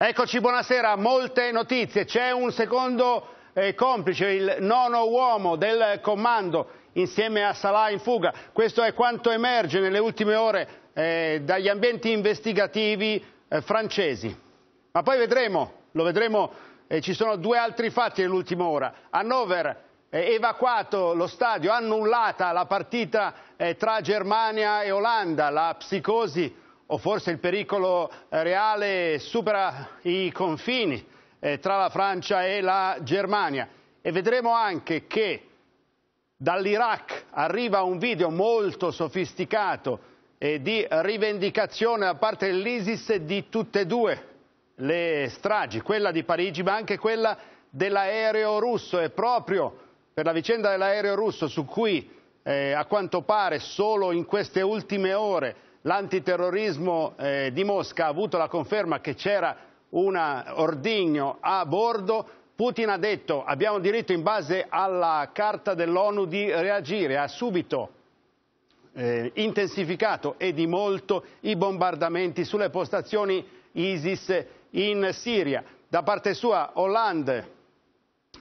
Eccoci, buonasera, molte notizie. C'è un secondo eh, complice, il nono uomo del comando insieme a Salah in fuga. Questo è quanto emerge nelle ultime ore eh, dagli ambienti investigativi eh, francesi. Ma poi vedremo, lo vedremo, eh, ci sono due altri fatti nell'ultima ora. Hannover eh, evacuato lo stadio, annullata la partita eh, tra Germania e Olanda, la psicosi o forse il pericolo eh, reale supera i confini eh, tra la Francia e la Germania. E vedremo anche che dall'Iraq arriva un video molto sofisticato eh, di rivendicazione da parte dell'ISIS di tutte e due le stragi, quella di Parigi ma anche quella dell'aereo russo. E proprio per la vicenda dell'aereo russo su cui eh, a quanto pare solo in queste ultime ore l'antiterrorismo eh, di Mosca ha avuto la conferma che c'era un ordigno a bordo, Putin ha detto abbiamo diritto in base alla carta dell'ONU di reagire, ha subito eh, intensificato e di molto i bombardamenti sulle postazioni ISIS in Siria. Da parte sua Hollande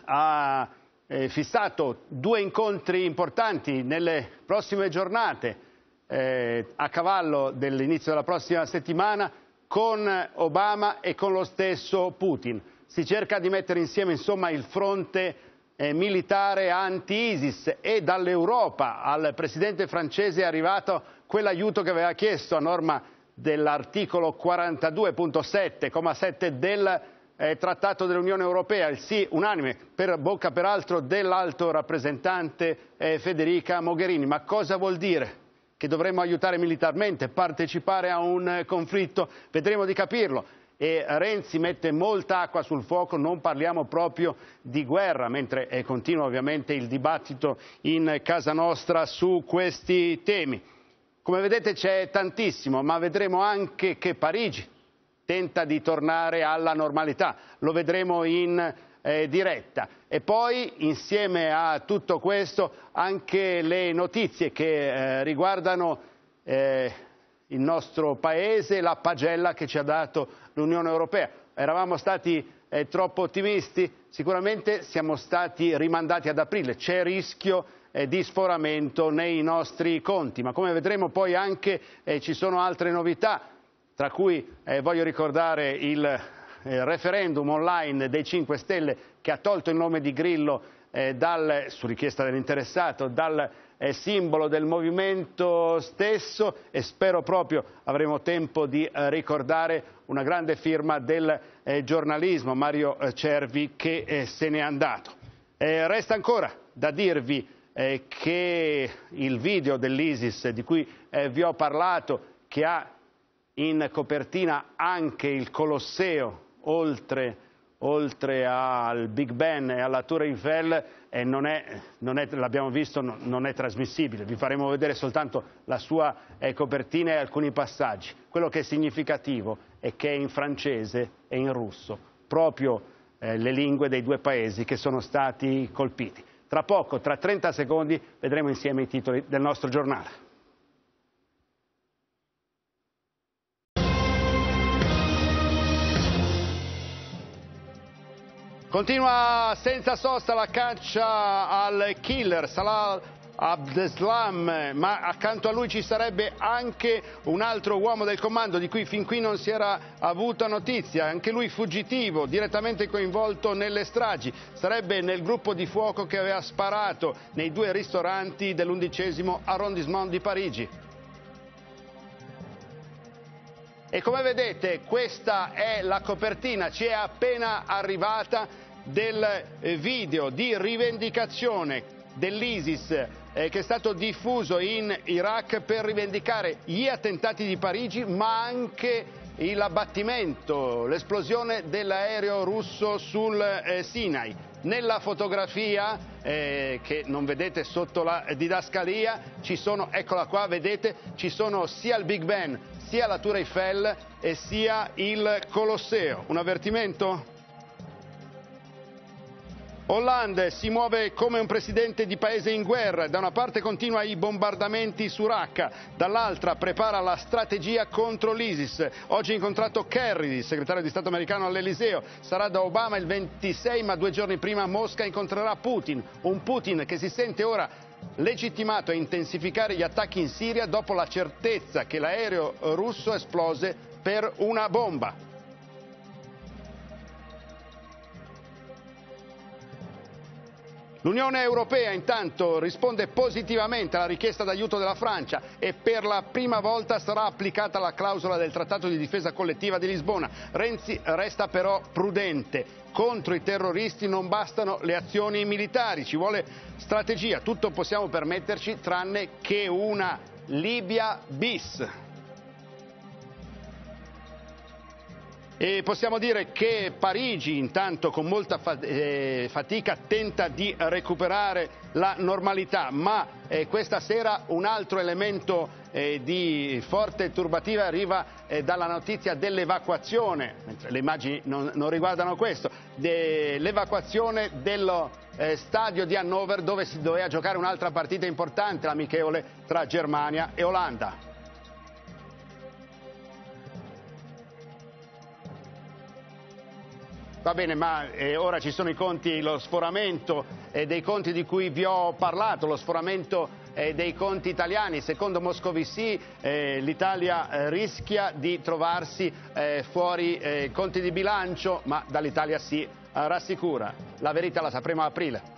ha eh, fissato due incontri importanti nelle prossime giornate eh, a cavallo dell'inizio della prossima settimana con Obama e con lo stesso Putin. Si cerca di mettere insieme insomma, il fronte eh, militare anti-ISIS e dall'Europa al presidente francese è arrivato quell'aiuto che aveva chiesto a norma dell'articolo 42.7,7 del eh, Trattato dell'Unione Europea, il sì unanime, per bocca peraltro dell'alto rappresentante eh, Federica Mogherini. Ma cosa vuol dire? che dovremmo aiutare militarmente, partecipare a un eh, conflitto, vedremo di capirlo. E Renzi mette molta acqua sul fuoco, non parliamo proprio di guerra, mentre eh, continua ovviamente il dibattito in casa nostra su questi temi. Come vedete c'è tantissimo, ma vedremo anche che Parigi tenta di tornare alla normalità. Lo vedremo in eh, diretta e poi insieme a tutto questo anche le notizie che eh, riguardano eh, il nostro Paese, la pagella che ci ha dato l'Unione Europea. Eravamo stati eh, troppo ottimisti? Sicuramente siamo stati rimandati ad aprile, c'è rischio eh, di sforamento nei nostri conti, ma come vedremo poi anche eh, ci sono altre novità, tra cui voglio ricordare il eh, referendum online dei 5 Stelle che ha tolto il nome di Grillo eh, dal, su richiesta dell'interessato dal eh, simbolo del movimento stesso e spero proprio avremo tempo di eh, ricordare una grande firma del eh, giornalismo Mario eh, Cervi che se n'è andato. resta ancora da dirvi che il video dell'ISIS di cui vi ho parlato che ha in copertina anche il Colosseo oltre, oltre al Big Ben e alla Tour Eiffel eh, l'abbiamo visto, no, non è trasmissibile. Vi faremo vedere soltanto la sua eh, copertina e alcuni passaggi. Quello che è significativo è che è in francese e in russo, proprio eh, le lingue dei due paesi che sono stati colpiti. Tra poco, tra 30 secondi, vedremo insieme i titoli del nostro giornale. Continua senza sosta la caccia al killer Salah Abdeslam, ma accanto a lui ci sarebbe anche un altro uomo del comando di cui fin qui non si era avuta notizia, anche lui fuggitivo, direttamente coinvolto nelle stragi, sarebbe nel gruppo di fuoco che aveva sparato nei due ristoranti dell'undicesimo arrondissement di Parigi. E come vedete questa è la copertina, ci è appena arrivata del eh, video di rivendicazione dell'ISIS eh, che è stato diffuso in Iraq per rivendicare gli attentati di Parigi ma anche l'abbattimento, l'esplosione dell'aereo russo sul eh, Sinai. Nella fotografia eh, che non vedete sotto la didascalia, ci sono, eccola qua, vedete, ci sono sia il Big Ben sia la Tour Eiffel e sia il Colosseo. Un avvertimento? Hollande si muove come un presidente di paese in guerra, da una parte continua i bombardamenti su Raqqa, dall'altra prepara la strategia contro l'ISIS. Oggi ha incontrato Kerry, segretario di Stato americano all'Eliseo, sarà da Obama il 26 ma due giorni prima Mosca incontrerà Putin, un Putin che si sente ora legittimato a intensificare gli attacchi in Siria dopo la certezza che l'aereo russo esplose per una bomba. L'Unione Europea intanto risponde positivamente alla richiesta d'aiuto della Francia e per la prima volta sarà applicata la clausola del Trattato di difesa collettiva di Lisbona. Renzi resta però prudente. Contro i terroristi non bastano le azioni militari, ci vuole strategia. Tutto possiamo permetterci tranne che una Libia bis. E possiamo dire che Parigi intanto con molta eh, fatica tenta di recuperare la normalità, ma eh, questa sera un altro elemento eh, di forte turbativa arriva dalla notizia dell'evacuazione, le immagini non, riguardano questo, l'evacuazione dello stadio di Hannover dove si doveva giocare un'altra partita importante, l'amichevole tra Germania e Olanda. Va bene, ma eh, ora ci sono i conti, lo sforamento eh, dei conti di cui vi ho parlato, lo sforamento eh, dei conti italiani. Secondo Moscovici eh, l'Italia eh, rischia di trovarsi eh, fuori conti di bilancio, ma dall'Italia si rassicura. La verità la sapremo a aprile.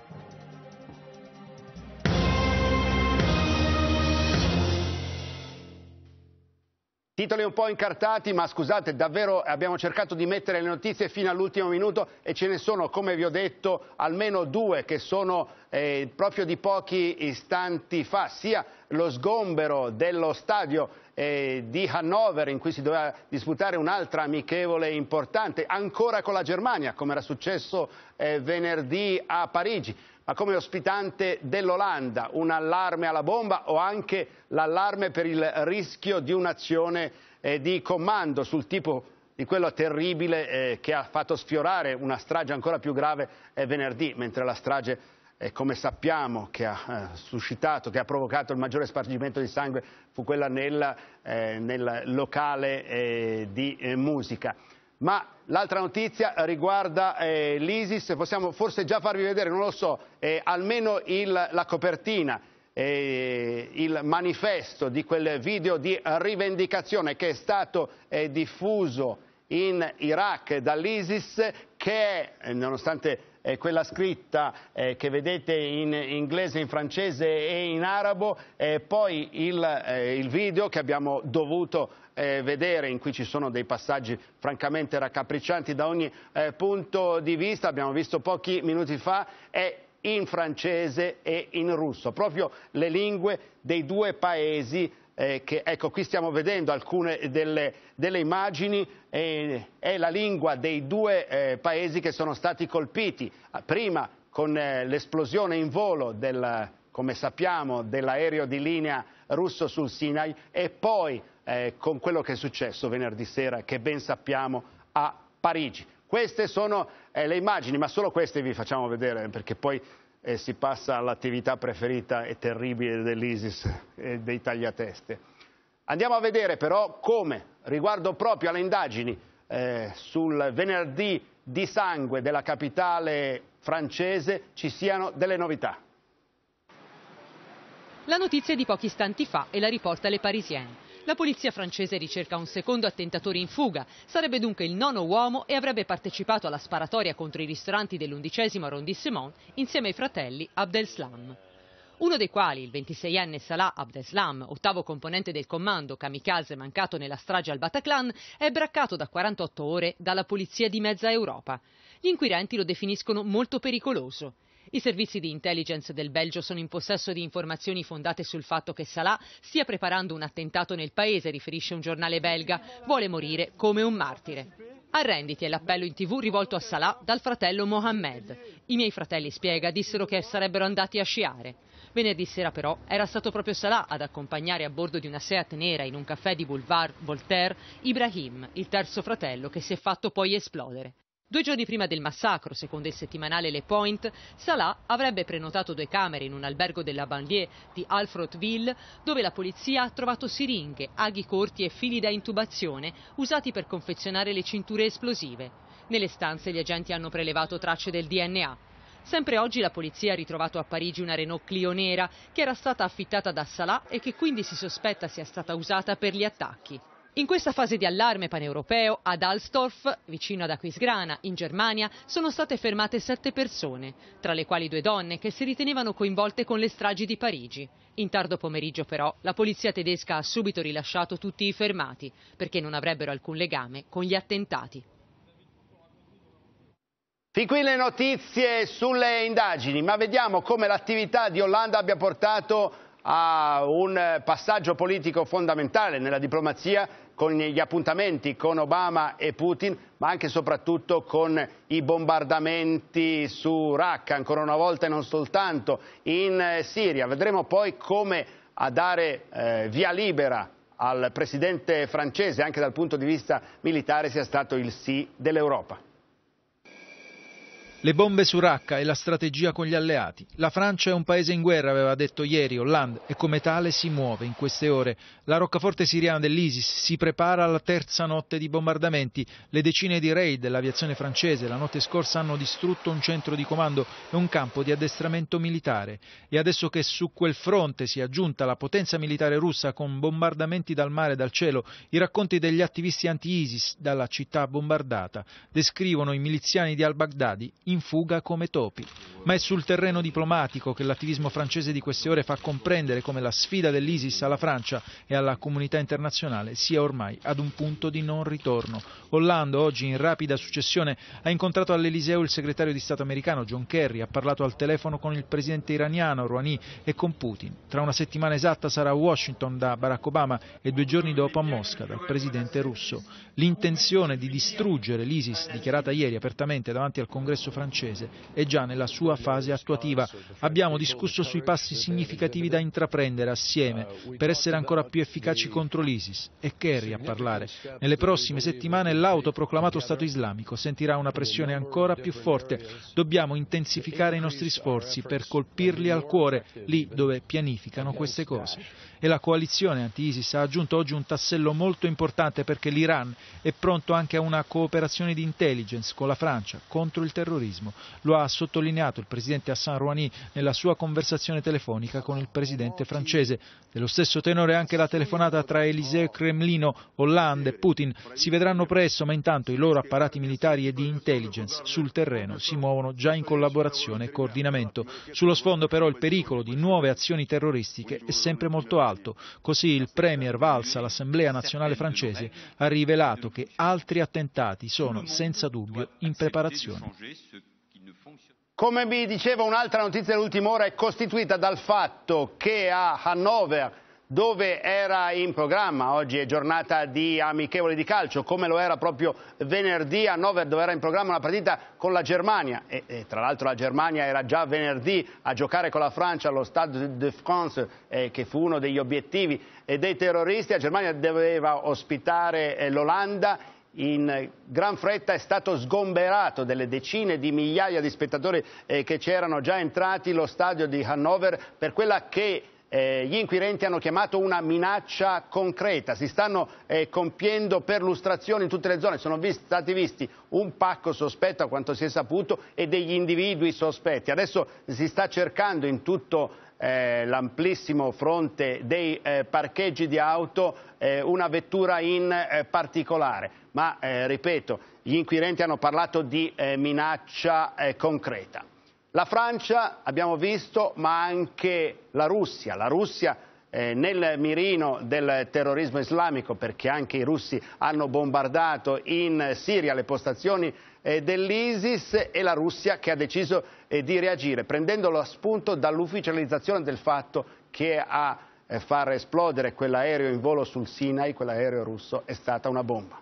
Titoli un po' incartati, ma scusate, davvero abbiamo cercato di mettere le notizie fino all'ultimo minuto e ce ne sono, come vi ho detto, almeno due che sono eh, proprio di pochi istanti fa, sia lo sgombero dello stadio eh, di Hannover in cui si doveva disputare un'altra amichevole importante, ancora con la Germania, come era successo eh, venerdì a Parigi ma come ospitante dell'Olanda, un allarme alla bomba o anche l'allarme per il rischio di un'azione eh, di commando sul tipo di quello terribile eh, che ha fatto sfiorare una strage ancora più grave eh, venerdì, mentre la strage, eh, come sappiamo, che ha eh, suscitato, che ha provocato il maggiore spargimento di sangue fu quella nel, eh, nel locale di musica. Ma l'altra notizia riguarda eh, l'Isis, possiamo forse già farvi vedere, non lo so, eh, almeno il, la copertina, eh, il manifesto di quel video di rivendicazione che è stato eh, diffuso in Iraq dall'Isis che è, eh, nonostante eh, quella scritta eh, che vedete in inglese, in francese e in arabo, eh, poi il, eh, il video che abbiamo dovuto eh, vedere, in cui ci sono dei passaggi francamente raccapriccianti da ogni eh, punto di vista, abbiamo visto pochi minuti fa, è in francese e in russo, proprio le lingue dei due paesi eh, che, ecco, qui stiamo vedendo alcune delle, delle immagini, eh, è la lingua dei due eh, paesi che sono stati colpiti, eh, prima con eh, l'esplosione in volo del, come sappiamo, dell'aereo di linea russo sul Sinai e poi eh, con quello che è successo venerdì sera, che ben sappiamo a Parigi. Queste sono eh, le immagini, ma solo queste vi facciamo vedere, perché poi eh, si passa all'attività preferita e terribile dell'ISIS e dei tagliateste. Andiamo a vedere però come, riguardo proprio alle indagini eh, sul venerdì di sangue della capitale francese, ci siano delle novità. La notizia è di pochi istanti fa e la riporta Le Parisienne. La polizia francese ricerca un secondo attentatore in fuga, sarebbe dunque il nono uomo e avrebbe partecipato alla sparatoria contro i ristoranti dell'undicesimo arrondissement insieme ai fratelli Abdelslam uno dei quali, il 26enne Salah Abdeslam, ottavo componente del comando kamikaze mancato nella strage al Bataclan, è braccato da 48 ore dalla polizia di mezza Europa. Gli inquirenti lo definiscono molto pericoloso. I servizi di intelligence del Belgio sono in possesso di informazioni fondate sul fatto che Salah stia preparando un attentato nel paese, riferisce un giornale belga. Vuole morire come un martire. Arrenditi è l'appello in tv rivolto a Salah dal fratello Mohamed. I miei fratelli, spiega, dissero che sarebbero andati a sciare. Venerdì sera però era stato proprio Salah ad accompagnare a bordo di una Seat nera in un caffè di Boulevard Voltaire Ibrahim, il terzo fratello che si è fatto poi esplodere. Due giorni prima del massacro, secondo il settimanale Le Point, Salah avrebbe prenotato due camere in un albergo della banlieue di Alfrotville, dove la polizia ha trovato siringhe, aghi corti e fili da intubazione usati per confezionare le cinture esplosive. Nelle stanze gli agenti hanno prelevato tracce del DNA. Sempre oggi la polizia ha ritrovato a Parigi una Renault Clio nera che era stata affittata da Salah e che quindi si sospetta sia stata usata per gli attacchi. In questa fase di allarme paneuropeo, ad Alstorf, vicino ad Aquisgrana, in Germania, sono state fermate sette persone, tra le quali due donne che si ritenevano coinvolte con le stragi di Parigi. In tardo pomeriggio, però, la polizia tedesca ha subito rilasciato tutti i fermati, perché non avrebbero alcun legame con gli attentati. Fin qui le notizie sulle indagini, ma vediamo come l'attività di Hollanda abbia portato a un passaggio politico fondamentale nella diplomazia con gli appuntamenti con Obama e Putin, ma anche e soprattutto con i bombardamenti su Raqqa, ancora una volta e non soltanto, in eh, Siria. Vedremo poi come a dare eh, via libera al presidente francese, anche dal punto di vista militare, sia stato il sì dell'Europa. Le bombe su Raqqa e la strategia con gli alleati. La Francia è un paese in guerra, aveva detto ieri Hollande, e come tale si muove in queste ore. La roccaforte siriana dell'ISIS si prepara alla terza notte di bombardamenti. Le decine di raid dell'aviazione francese la notte scorsa hanno distrutto un centro di comando e un campo di addestramento militare. E adesso che su quel fronte si è aggiunta la potenza militare russa con bombardamenti dal mare e dal cielo, i racconti degli attivisti anti-ISIS dalla città bombardata descrivono i miliziani di al-Baghdadi in fuga come topi. Ma è sul terreno diplomatico che l'attivismo francese di queste ore fa comprendere come la sfida dell'ISIS alla Francia e alla comunità internazionale sia ormai ad un punto di non ritorno. Orlando oggi in rapida successione ha incontrato all'Eliseo il segretario di Stato americano John Kerry, ha parlato al telefono con il presidente iraniano Rouhani e con Putin. Tra una settimana esatta sarà a Washington da Barack Obama e due giorni dopo a Mosca dal presidente russo. L'intenzione di distruggere l'ISIS dichiarata ieri apertamente davanti al congresso francese francese è già nella sua fase attuativa. Abbiamo discusso sui passi significativi da intraprendere assieme per essere ancora più efficaci contro l'ISIS. È Kerry a parlare. Nelle prossime settimane l'autoproclamato Stato islamico sentirà una pressione ancora più forte. Dobbiamo intensificare i nostri sforzi per colpirli al cuore, lì dove pianificano queste cose. E la coalizione anti-ISIS ha aggiunto oggi un tassello molto importante perché l'Iran è pronto anche a una cooperazione di intelligence con la Francia contro il terrorismo terrorismo. Lo ha sottolineato il presidente Hassan Rouhani nella sua conversazione telefonica con il presidente francese. Dello stesso tenore anche la telefonata tra Eliseo Cremlino, Hollande e Putin. Si vedranno presto, ma intanto i loro apparati militari e di intelligence sul terreno si muovono già in collaborazione e coordinamento. Sullo sfondo però il pericolo di nuove azioni terroristiche è sempre molto alto. Così il premier Valls all'Assemblea nazionale francese ha rivelato che altri attentati sono senza dubbio in preparazione come vi dicevo un'altra notizia dell'ultima ora è costituita dal fatto che a Hannover dove era in programma, oggi è giornata di amichevoli di calcio, come lo era proprio venerdì a Nover dove era in programma una partita con la Germania e, e tra l'altro la Germania era già venerdì a giocare con la Francia allo Stade de France eh, che fu uno degli obiettivi eh, dei terroristi, la Germania doveva ospitare eh, l'Olanda in gran fretta è stato sgomberato delle decine di migliaia di spettatori eh, che c'erano già entrati lo stadio di Hannover per quella che eh, gli inquirenti hanno chiamato una minaccia concreta. Si stanno eh, compiendo perlustrazioni in tutte le zone, sono visti, stati visti un pacco sospetto a quanto si è saputo e degli individui sospetti. Adesso si sta cercando in tutto eh, l'amplissimo fronte dei eh, parcheggi di auto eh, una vettura in eh, particolare, ma eh, ripeto, gli inquirenti hanno parlato di eh, minaccia eh, concreta. La Francia, abbiamo visto, ma anche la Russia. La Russia nel mirino del terrorismo islamico, perché anche i russi hanno bombardato in Siria le postazioni dell'ISIS e la Russia che ha deciso di reagire, prendendolo a spunto dall'ufficializzazione del fatto che ha far esplodere quell'aereo in volo sul Sinai, quell'aereo russo, è stata una bomba.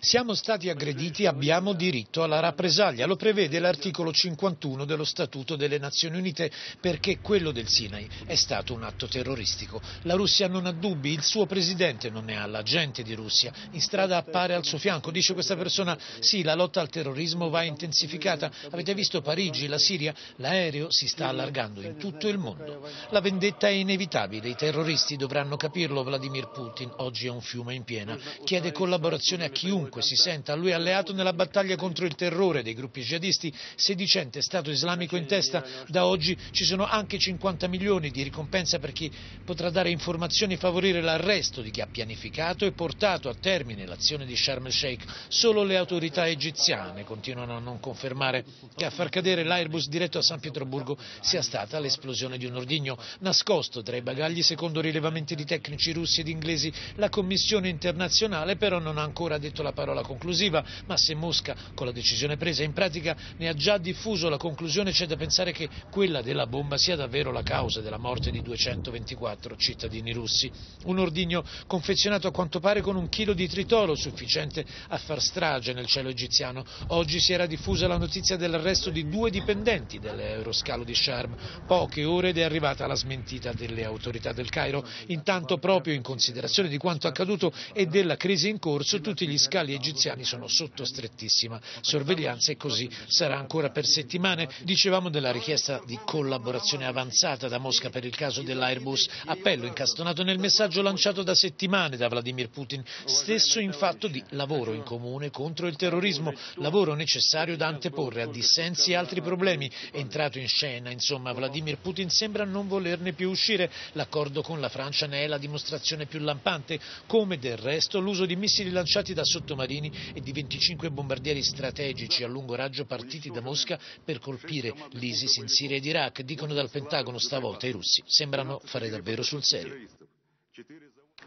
Siamo stati aggrediti, abbiamo diritto alla rappresaglia, lo prevede l'articolo 51 dello Statuto delle Nazioni Unite perché quello del Sinai è stato un atto terroristico. La Russia non ha dubbi, il suo presidente non ne ha, la gente di Russia in strada appare al suo fianco, dice questa persona sì, la lotta al terrorismo va intensificata, avete visto Parigi, la Siria, l'aereo si sta allargando in tutto il mondo. La vendetta è inevitabile, i terroristi dovranno capirlo, Vladimir Putin oggi è un fiume in piena, chiede collaborazione collaborazione a chiunque si senta a lui alleato nella battaglia contro il terrore dei gruppi jihadisti, sedicente Stato islamico in testa. Da oggi ci sono anche 50 milioni di ricompensa per chi potrà dare informazioni e favorire l'arresto di chi ha pianificato e portato a termine l'azione di Sharm el Sheikh. Solo le autorità egiziane continuano a non confermare che a far cadere l'Airbus diretto a San Pietroburgo sia stata l'esplosione di un ordigno nascosto tra i bagagli secondo rilevamenti di tecnici russi ed inglesi. La Commissione internazionale però non non ha ancora detto la parola conclusiva, ma se Mosca con la decisione presa in pratica ne ha già diffuso la conclusione c'è da pensare che quella della bomba sia davvero la causa della morte di 224 cittadini russi. Un ordigno confezionato a quanto pare con un chilo di tritolo sufficiente a far strage nel cielo egiziano. Oggi si era diffusa la notizia dell'arresto di due dipendenti dell'Euroscalo di Sharm. Poche ore ed è arrivata la smentita delle autorità del Cairo. Intanto, proprio in considerazione di quanto accaduto e della crisi in corso, su tutti gli scali egiziani sono sotto strettissima sorveglianza e così sarà ancora per settimane. Dicevamo della richiesta di collaborazione avanzata da Mosca per il caso dell'Airbus, appello incastonato nel messaggio lanciato da settimane da Vladimir Putin, stesso in fatto di lavoro in comune contro il terrorismo, lavoro necessario da anteporre a dissensi e altri problemi. Entrato in scena, insomma, Vladimir Putin sembra non volerne più uscire. L'accordo con la Francia ne è la dimostrazione più lampante, come del resto l'uso di missili lanciati da sottomarini e di 25 bombardieri strategici a lungo raggio partiti da Mosca per colpire l'ISIS in Siria ed Iraq, dicono dal Pentagono stavolta i russi. Sembrano fare davvero sul serio.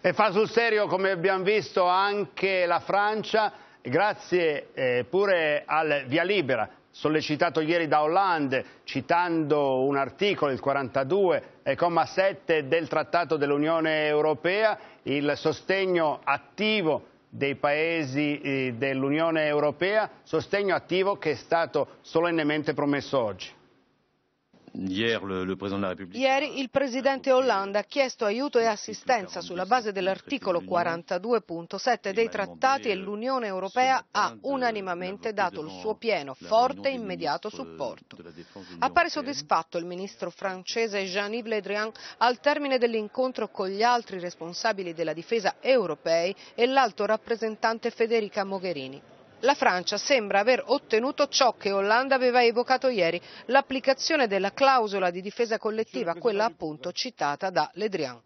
E fa sul serio, come abbiamo visto, anche la Francia, grazie eh, pure al Via Libera, sollecitato ieri da Hollande, citando un articolo, il 42,7 eh, del Trattato dell'Unione Europea, il sostegno attivo dei paesi eh, dell'Unione Europea, sostegno attivo che è stato solennemente promesso oggi. Ieri il presidente Hollande ha chiesto aiuto e assistenza sulla base dell'articolo 42.7 dei trattati e l'Unione eh, Europea ha unanimamente dato il suo pieno, forte e immediato supporto. Appare soddisfatto il ministro francese Jean-Yves Le Drian al termine dell'incontro con gli altri responsabili della difesa europei e l'alto rappresentante Federica Mogherini. La Francia sembra aver ottenuto ciò che Hollande aveva evocato ieri, l'applicazione della clausola di difesa collettiva, quella appunto citata da Le Drian.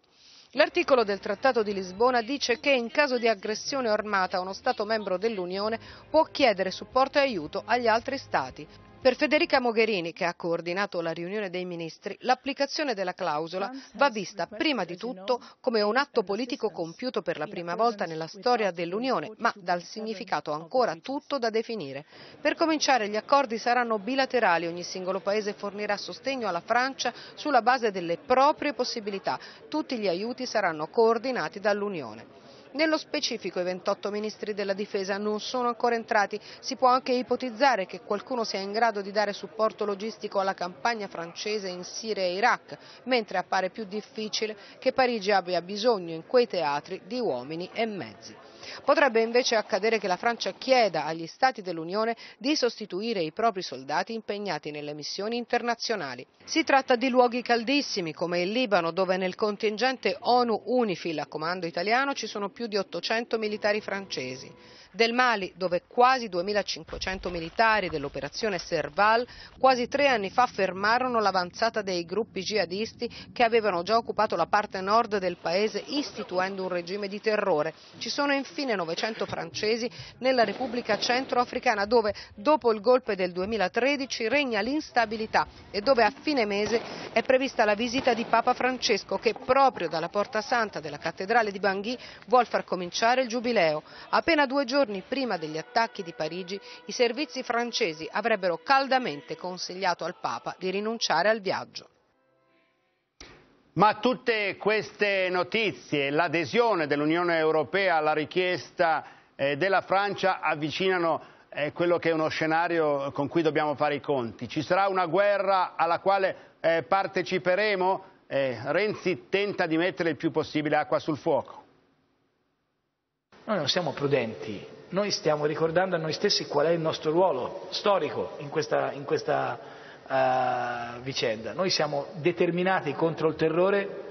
L'articolo del Trattato di Lisbona dice che in caso di aggressione armata uno Stato membro dell'Unione può chiedere supporto e aiuto agli altri Stati. Per Federica Mogherini, che ha coordinato la riunione dei ministri, l'applicazione della clausola va vista prima di tutto come un atto politico compiuto per la prima volta nella storia dell'Unione, ma dal significato ancora tutto da definire. Per cominciare gli accordi saranno bilaterali, ogni singolo paese fornirà sostegno alla Francia sulla base delle proprie possibilità. Tutti gli aiuti saranno coordinati dall'Unione. Nello specifico i 28 ministri della difesa non sono ancora entrati, si può anche ipotizzare che qualcuno sia in grado di dare supporto logistico alla campagna francese in Siria e Iraq, mentre appare più difficile che Parigi abbia bisogno in quei teatri di uomini e mezzi. Potrebbe invece accadere che la Francia chieda agli Stati dell'Unione di sostituire i propri soldati impegnati nelle missioni internazionali. Si tratta di luoghi caldissimi come il Libano dove nel contingente ONU UNIFIL a comando italiano ci sono più di 800 militari francesi del Mali, dove quasi 2.500 militari dell'operazione Serval quasi tre anni fa fermarono l'avanzata dei gruppi jihadisti che avevano già occupato la parte nord del paese istituendo un regime di terrore. Ci sono infine 900 francesi nella Repubblica Centroafricana dove dopo il golpe del 2013 regna l'instabilità e dove a fine mese è prevista la visita di Papa Francesco che proprio dalla Porta Santa della Cattedrale di Bangui vuol far cominciare il Giubileo. Appena due giorni giorni prima degli attacchi di Parigi, i servizi francesi avrebbero caldamente consigliato al Papa di rinunciare al viaggio. Ma tutte queste notizie, l'adesione dell'Unione Europea alla richiesta eh, della Francia avvicinano eh, quello che è uno scenario con cui dobbiamo fare i conti. Ci sarà una guerra alla quale eh, parteciperemo? Renzi tenta di mettere il più possibile acqua sul fuoco. Noi non siamo prudenti, noi stiamo ricordando a noi stessi qual è il nostro ruolo storico in questa, in questa uh, vicenda. Noi siamo determinati contro il terrore,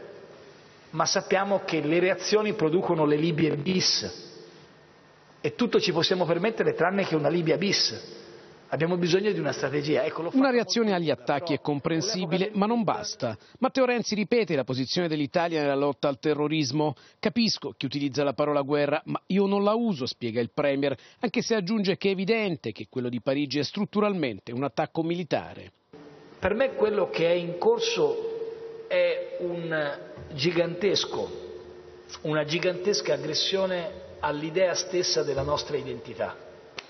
ma sappiamo che le reazioni producono le Libie bis e tutto ci possiamo permettere tranne che una Libia bis. Abbiamo bisogno di una strategia. Ecco, una reazione agli attacchi è comprensibile, ma non basta. Matteo Renzi ripete la posizione dell'Italia nella lotta al terrorismo. Capisco chi utilizza la parola guerra, ma io non la uso, spiega il Premier, anche se aggiunge che è evidente che quello di Parigi è strutturalmente un attacco militare. Per me quello che è in corso è un gigantesco, una gigantesca aggressione all'idea stessa della nostra identità.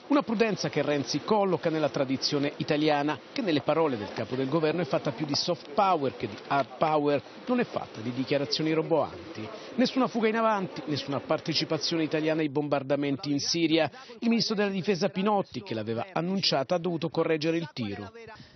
Una prudenza che Renzi colloca nella tradizione italiana, che nelle parole del capo del governo è fatta più di soft power che di hard power, non è fatta di dichiarazioni roboanti. Nessuna fuga in avanti, nessuna partecipazione italiana ai bombardamenti in Siria. Il ministro della difesa Pinotti, che l'aveva annunciata, ha dovuto correggere il tiro.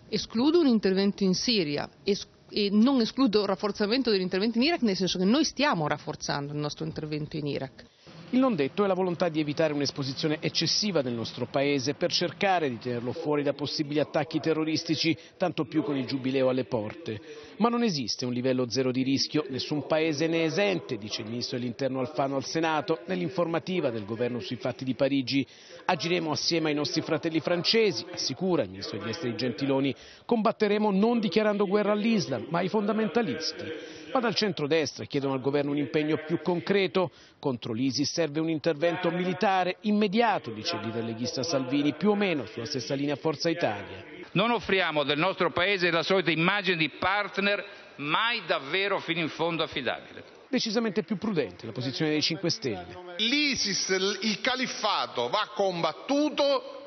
Escludo un intervento in Siria, e non escludo il rafforzamento dell'intervento in Iraq, nel senso che noi stiamo rafforzando il nostro intervento in Iraq. Il non detto è la volontà di evitare un'esposizione eccessiva del nostro paese per cercare di tenerlo fuori da possibili attacchi terroristici, tanto più con il giubileo alle porte. Ma non esiste un livello zero di rischio, nessun paese ne è esente, dice il ministro dell'interno Alfano al Senato, nell'informativa del governo sui fatti di Parigi. Agiremo assieme ai nostri fratelli francesi, assicura il ministro degli esteri Gentiloni, combatteremo non dichiarando guerra all'Islam, ma ai fondamentalisti ma dal centrodestra chiedono al governo un impegno più concreto. Contro l'ISIS serve un intervento militare immediato, dice il leader leghista Salvini, più o meno sulla stessa linea Forza Italia. Non offriamo del nostro Paese la solita immagine di partner mai davvero fino in fondo affidabile decisamente più prudente la posizione dei 5 Stelle. L'ISIS, il califfato, va combattuto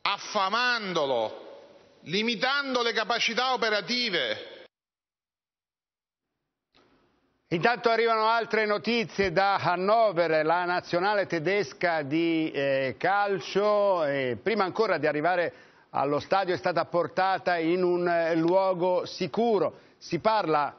affamandolo, limitando le capacità operative, Intanto arrivano altre notizie da Hannover, la nazionale tedesca di eh, calcio, eh, prima ancora di arrivare allo stadio è stata portata in un eh, luogo sicuro. Si parla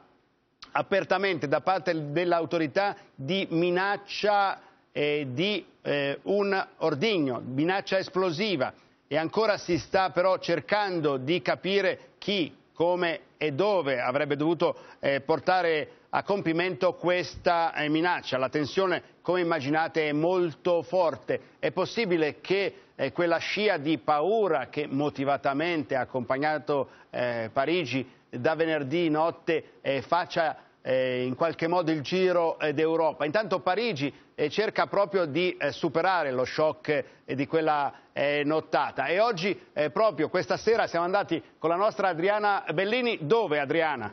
apertamente da parte dell'autorità di minaccia eh, di eh, un ordigno, minaccia esplosiva e ancora si sta però cercando di capire chi, come e dove avrebbe dovuto eh, portare a compimento questa eh, minaccia. La tensione, come immaginate, è molto forte. È possibile che eh, quella scia di paura che motivatamente ha accompagnato eh, Parigi da venerdì notte eh, faccia eh, in qualche modo il giro eh, d'Europa. Intanto Parigi cerca proprio di superare lo shock di quella nottata e oggi proprio questa sera siamo andati con la nostra Adriana Bellini. Dove Adriana?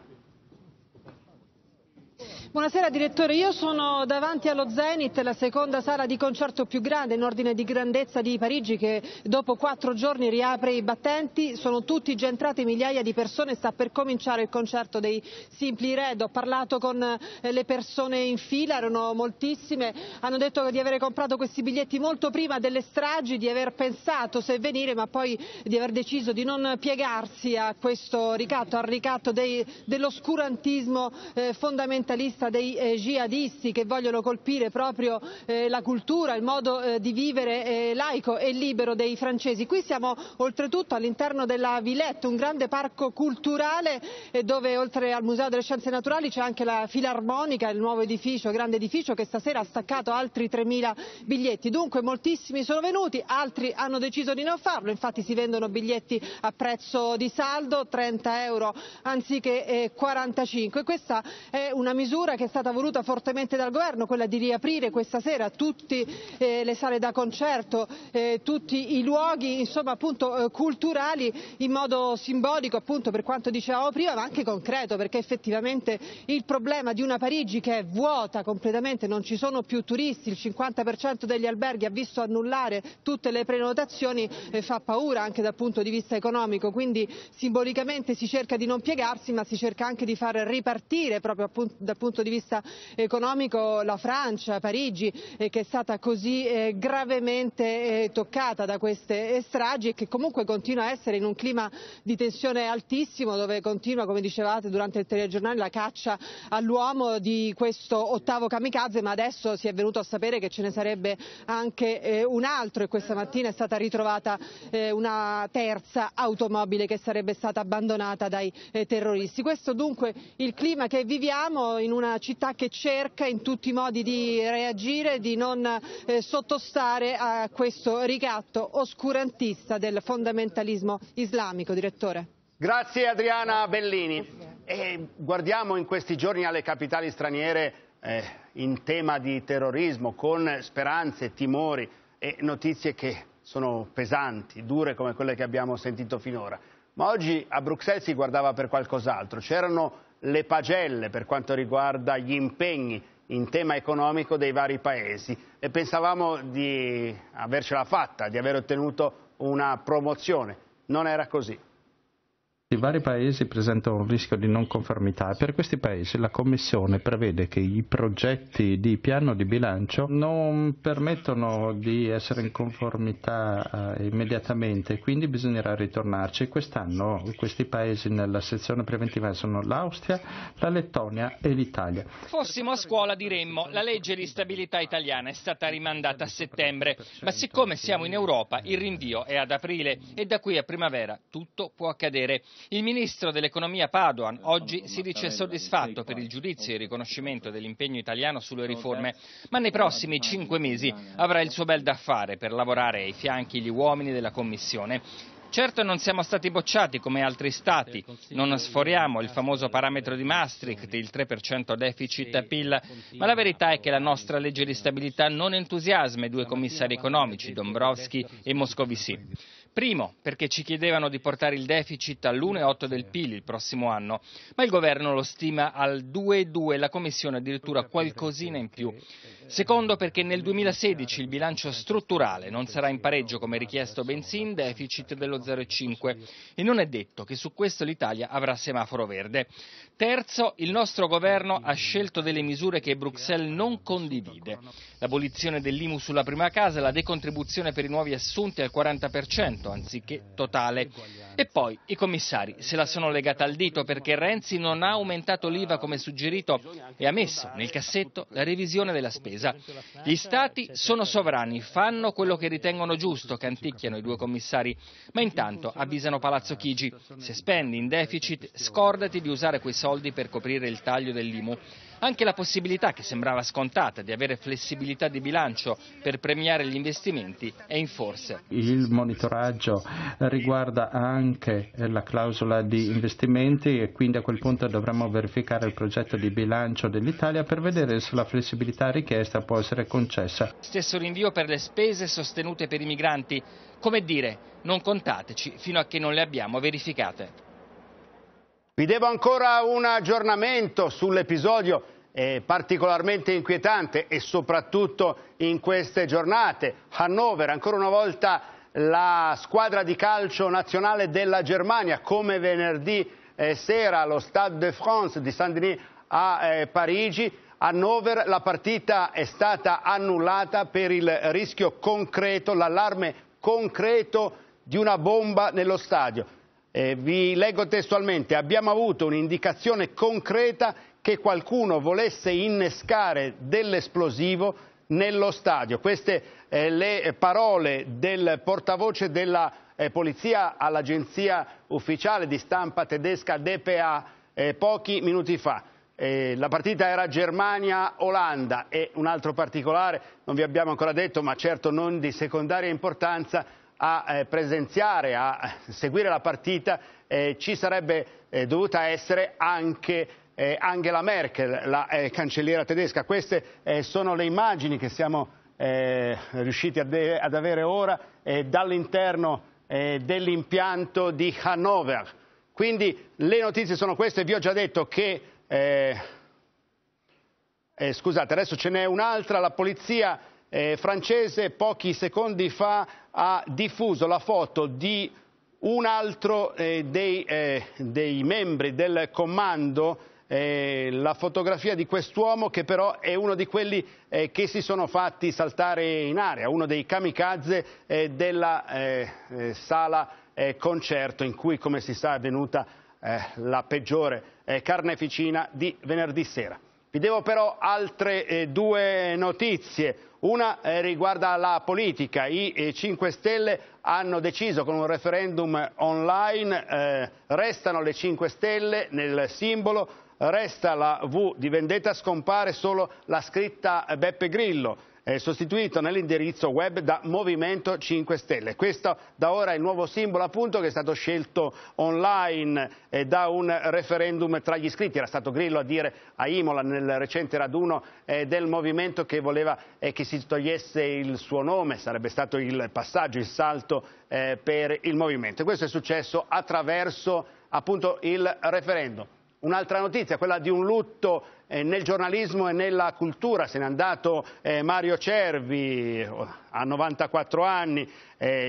Buonasera direttore, io sono davanti allo Zenit, la seconda sala di concerto più grande in ordine di grandezza di Parigi che dopo quattro giorni riapre i battenti, sono tutti già entrati migliaia di persone, sta per cominciare il concerto dei Simpli Red, ho parlato con eh, le persone in fila, erano moltissime, hanno detto di avere comprato questi biglietti molto prima delle stragi, di aver pensato se venire ma poi di aver deciso di non piegarsi a questo ricatto, al ricatto dell'oscurantismo eh, fondamentalista vista dei eh, jihadisti che vogliono colpire proprio eh, la cultura, il modo eh, di vivere laico e libero dei francesi. Qui siamo oltretutto all'interno della Villette, un grande parco culturale dove oltre al Museo delle Scienze Naturali c'è anche la Filarmonica, il nuovo edificio, grande edificio che stasera ha staccato altri 3.000 biglietti. Dunque moltissimi sono venuti, altri hanno deciso di non farlo, infatti si vendono biglietti a prezzo di saldo, 30 euro anziché 45. Questa è una misura misura che è stata voluta fortemente dal governo, quella di riaprire questa sera tutte eh, le sale da concerto, eh, tutti i luoghi insomma, appunto, eh, culturali in modo simbolico appunto, per quanto dicevamo prima, ma anche concreto, perché effettivamente il problema di una Parigi che è vuota completamente, non ci sono più turisti, il 50% degli alberghi ha visto annullare tutte le prenotazioni, eh, fa paura anche dal punto di vista economico, quindi simbolicamente si cerca di non piegarsi, ma si cerca anche di far ripartire proprio appunto, dal punto punto di vista economico la Francia, Parigi, eh, che è stata così eh, gravemente eh, toccata da queste stragi e che comunque continua a essere in un clima di tensione altissimo dove continua, come dicevate durante il telegiornale, la caccia all'uomo di questo ottavo kamikaze, ma adesso si è venuto a sapere che ce ne sarebbe anche eh, un altro e questa mattina è stata ritrovata eh, una terza automobile che sarebbe stata abbandonata dai eh, terroristi. Questo dunque il clima che viviamo in una una città che cerca in tutti i modi di reagire, di non eh, sottostare a questo ricatto oscurantista del fondamentalismo islamico, direttore. Grazie Adriana Bellini. E eh, guardiamo in questi giorni alle capitali straniere eh, in tema di terrorismo con speranze, timori e notizie che sono pesanti, dure come quelle che abbiamo sentito finora. Ma oggi a Bruxelles si guardava per qualcos'altro. C'erano le pagelle per quanto riguarda gli impegni in tema economico dei vari paesi e pensavamo di avercela fatta, di aver ottenuto una promozione. Non era così. I vari Paesi presentano un rischio di non conformità e per questi Paesi la Commissione prevede che i progetti di piano di bilancio non permettono di essere in conformità eh, immediatamente, quindi bisognerà ritornarci. Quest'anno questi Paesi nella sezione preventiva sono l'Austria, la Lettonia e l'Italia. Fossimo a scuola diremmo la legge di stabilità italiana è stata rimandata a settembre, ma siccome siamo in Europa il rinvio è ad aprile e da qui a primavera tutto può accadere. Il ministro dell'economia Padoan eh, oggi si dice soddisfatto per il eh. giudizio e il riconoscimento dell'impegno italiano sulle riforme, ma nei eh, prossimi cinque mesi avrà il suo bel da fare per lavorare ai fianchi gli uomini della Commissione. Certo non siamo stati bocciati come altri stati, non sforiamo il famoso parametro di Maastricht, il 3% deficit a PIL, ma la verità è che la nostra legge di stabilità non entusiasma i due commissari economici, Dombrovski e Moscovici. Primo, perché ci chiedevano di portare il deficit all'1,8 del PIL il prossimo anno, ma il governo lo stima al 2,2 e la Commissione addirittura qualcosina in più. Esatto. Secondo, perché nel 2016 il bilancio strutturale non sarà in pareggio come richiesto, bensì in deficit dello 0,5 e non è detto che su questo l'Italia avrà semaforo verde. Terzo, il nostro governo ha scelto delle misure che Bruxelles non condivide. L'abolizione dell'IMU sulla prima casa, la decontribuzione per i nuovi assunti al 40%, completo anziché totale. E poi i commissari se la sono legata al dito perché Renzi non ha aumentato l'IVA come suggerito e ha messo nel cassetto la revisione della spesa. Gli stati sono sovrani, fanno quello che ritengono giusto, canticchiano i due commissari, ma intanto avvisano Palazzo Chigi, se spendi in deficit scordati di usare quei soldi per coprire il taglio dell'IMU. Anche la possibilità, che sembrava scontata, di avere flessibilità di bilancio per premiare gli investimenti è in forse. Il monitoraggio riguarda anche la clausola di investimenti e quindi a quel punto dovremmo verificare il progetto di bilancio dell'Italia per vedere se la flessibilità richiesta può essere concessa. Stesso rinvio per le spese sostenute per i migranti. Come dire, non contateci fino a che non le abbiamo verificate. Vi devo ancora un aggiornamento sull'episodio eh, particolarmente inquietante e soprattutto in queste giornate. Hannover, ancora una volta la squadra di calcio nazionale della Germania, come venerdì eh, sera allo Stade de France di Saint-Denis a eh, Parigi. Hannover, la partita è stata annullata per il rischio concreto, l'allarme concreto di una bomba nello stadio. Eh, vi leggo testualmente, abbiamo avuto un'indicazione concreta che qualcuno volesse innescare dell'esplosivo nello stadio. Queste eh, le parole del portavoce della eh, polizia all'agenzia ufficiale di stampa tedesca DPA eh, pochi minuti fa. Eh, la partita era Germania-Olanda e un altro particolare, non vi abbiamo ancora detto, ma certo non di secondaria importanza, a eh, presenziare, a eh, seguire la partita, eh, ci sarebbe eh, dovuta essere anche eh, Angela Merkel, la eh, cancelliera tedesca. Queste sono le immagini che siamo riusciti ad, ad, avere ora dall'interno dell'impianto di Hannover. Quindi le notizie sono queste, vi ho già detto che... scusate, adesso ce n'è un'altra, la polizia eh, francese pochi secondi fa ha diffuso la foto di un altro eh, dei, eh, dei, membri del comando, eh, la fotografia di quest'uomo che però è uno di quelli eh, che si sono fatti saltare in aria, uno dei kamikaze eh, della sala concerto in cui come si sa è avvenuta la peggiore carneficina di venerdì sera. Vi devo però altre eh, due notizie. Una eh, riguarda la politica. I eh, 5 Stelle hanno deciso con un referendum online, eh, restano le 5 Stelle nel simbolo, resta la V di vendetta, scompare solo la scritta Beppe Grillo, sostituito nell'indirizzo web da Movimento 5 Stelle. Questo da ora è il nuovo simbolo appunto che è stato scelto online da un referendum tra gli iscritti. Era stato Grillo a dire a Imola nel recente raduno eh, del Movimento che voleva eh, che si togliesse il suo nome, sarebbe stato il passaggio, il salto eh, per il Movimento. Questo è successo attraverso appunto il referendum. Un'altra notizia, quella di un lutto eh, nel giornalismo e nella cultura, se n'è andato eh, Mario Cervi eh, a 94 anni,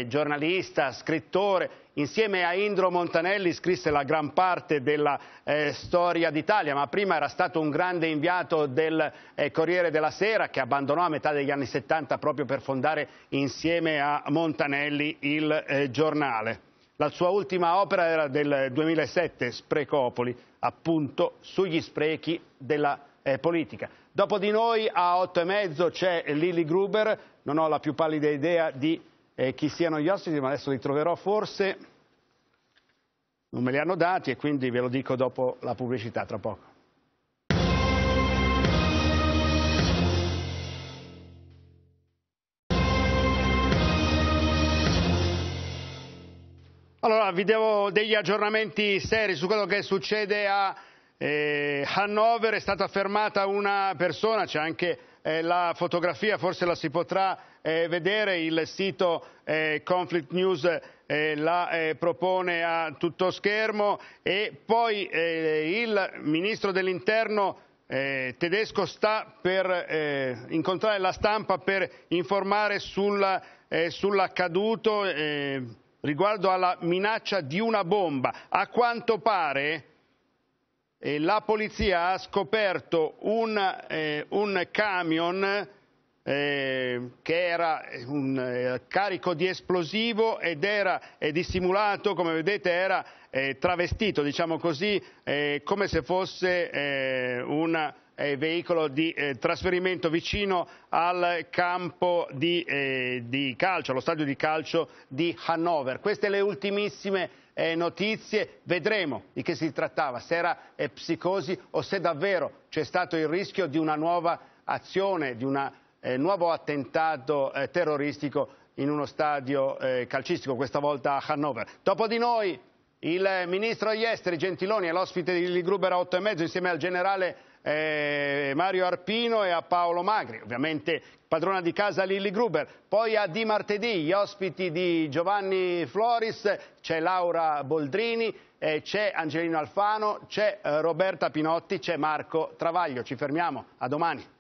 giornalista, scrittore, insieme a Indro Montanelli scrisse la gran parte della storia d'Italia, ma prima era stato un grande inviato del Corriere della Sera che abbandonò a metà degli anni 70 proprio per fondare insieme a Montanelli il giornale. La sua ultima opera era del 2007, Sprecopoli, appunto sugli sprechi della eh, politica. Dopo di noi a 8 e mezzo c'è Lili Gruber, non ho la più pallida idea di eh, chi siano gli ospiti, ma adesso li troverò forse. Non me li hanno dati e quindi ve lo dico dopo la pubblicità, tra poco. Allora, vi devo degli aggiornamenti seri su quello che succede a eh, Hannover. È stata fermata una persona, c'è anche eh, la fotografia, forse la si potrà eh, vedere. Il sito eh, Conflict News eh, la eh, propone a tutto schermo. E poi il ministro dell'interno. tedesco sta per incontrare la stampa per informare sul, sull'accaduto riguardo alla minaccia di una bomba. A quanto pare eh, la polizia ha scoperto un, eh, un camion eh, che era eh, un, eh, carico di esplosivo ed era eh, dissimulato, come vedete, era travestito, diciamo così, come se fosse una veicolo di eh, trasferimento vicino al campo di, eh, di calcio, allo stadio di calcio di Hannover. Queste le ultimissime eh, notizie, vedremo di che si trattava, se era psicosi o se davvero c'è stato il rischio di una nuova azione, di un eh, nuovo attentato eh, terroristico in uno stadio eh, calcistico, questa volta a Hannover. Dopo di noi il ministro degli esteri Gentiloni e l'ospite di Ligruber a 8 e mezzo insieme al generale eh, Mario Arpino e a Paolo Magri, ovviamente padrona di casa Lilli Gruber. Poi a di martedì gli ospiti di Giovanni Floris, c'è Laura Boldrini, eh, c'è Angelino Alfano, c'è eh, Roberta Pinotti, c'è Marco Travaglio. Ci fermiamo, a domani.